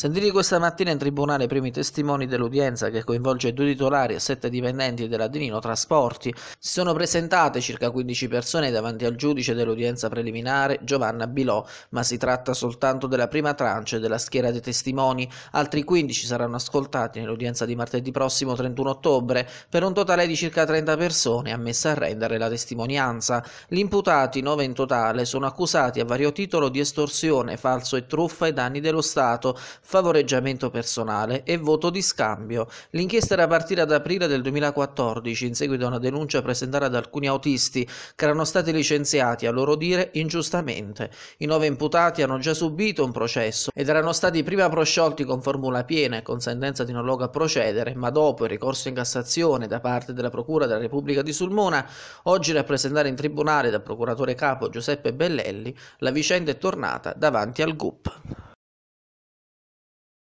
Sentiti questa mattina in tribunale i primi testimoni dell'udienza che coinvolge due titolari e sette dipendenti della Dinino Trasporti. Si sono presentate circa 15 persone davanti al giudice dell'udienza preliminare Giovanna Bilò, ma si tratta soltanto della prima tranche della schiera dei testimoni. Altri 15 saranno ascoltati nell'udienza di martedì prossimo 31 ottobre per un totale di circa 30 persone ammesse a rendere la testimonianza. Gli imputati, 9 in totale, sono accusati a vario titolo di estorsione, falso e truffa ai danni dello Stato favoreggiamento personale e voto di scambio. L'inchiesta era partita ad aprile del 2014 in seguito a una denuncia presentata da alcuni autisti che erano stati licenziati, a loro dire, ingiustamente. I nove imputati hanno già subito un processo ed erano stati prima prosciolti con formula piena e con sentenza di non loga a procedere, ma dopo il ricorso in Cassazione da parte della Procura della Repubblica di Sulmona, oggi rappresentata in tribunale dal procuratore capo Giuseppe Bellelli, la vicenda è tornata davanti al GUP.